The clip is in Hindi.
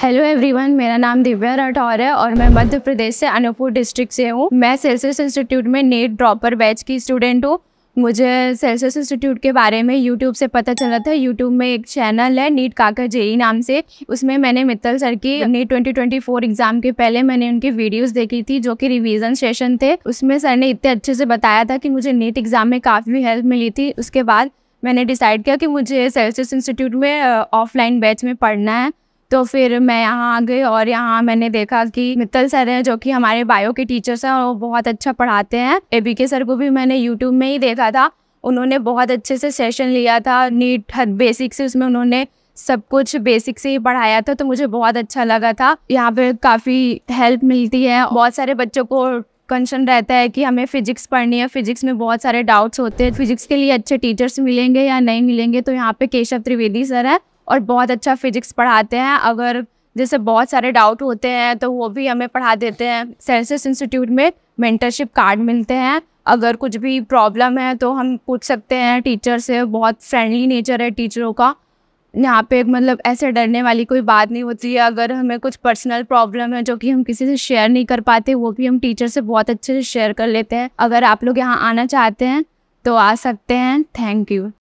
हेलो एवरीवन मेरा नाम दिव्या राठौर है और मैं मध्य प्रदेश से अनूपपुर डिस्ट्रिक्ट से हूँ मैं सेल्सियस इंस्टीट्यूट में नेट ड्रॉपर बैच की स्टूडेंट हूँ मुझे सेल्सियस इंस्टीट्यूट के बारे में यूट्यूब से पता चला था यूट्यूब में एक चैनल है नीट काका जेई नाम से उसमें मैंने मित्तल सर की नीट 2024 एग्ज़ाम के पहले मैंने उनकी वीडियोस देखी थी जो कि रिवीजन सेशन थे उसमें सर ने इतने अच्छे से बताया था कि मुझे नीट एग्ज़ाम में काफ़ी हेल्प मिली थी उसके बाद मैंने डिसाइड किया कि मुझे सेल्सियस इंस्टीट्यूट में ऑफलाइन बैच में पढ़ना है तो फिर मैं यहाँ आ गई और यहाँ मैंने देखा कि मित्तल सर हैं जो कि हमारे बायो के टीचर्स हैं और वो बहुत अच्छा पढ़ाते हैं ए बी के सर को भी मैंने यूट्यूब में ही देखा था उन्होंने बहुत अच्छे से सेशन लिया था नीट हद बेसिक से उसमें उन्होंने सब कुछ बेसिक से ही पढ़ाया था तो मुझे बहुत अच्छा लगा था यहाँ पे काफ़ी हेल्प मिलती है बहुत सारे बच्चों को कंसर्न रहता है कि हमें फिजिक्स पढ़नी है फिजिक्स में बहुत सारे डाउट्स होते हैं फिजिक्स के लिए अच्छे टीचर्स मिलेंगे या नहीं मिलेंगे तो यहाँ पे केशव त्रिवेदी सर है और बहुत अच्छा फिजिक्स पढ़ाते हैं अगर जैसे बहुत सारे डाउट होते हैं तो वो भी हमें पढ़ा देते हैं सेंसस इंस्टीट्यूट में मेंटरशिप कार्ड मिलते हैं अगर कुछ भी प्रॉब्लम है तो हम पूछ सकते हैं टीचर से बहुत फ्रेंडली नेचर है टीचरों का यहाँ पे मतलब ऐसे डरने वाली कोई बात नहीं होती है अगर हमें कुछ पर्सनल प्रॉब्लम है जो कि हम किसी से शेयर नहीं कर पाते वो भी हम टीचर से बहुत अच्छे से शेयर कर लेते हैं अगर आप लोग यहाँ आना चाहते हैं तो आ सकते हैं थैंक यू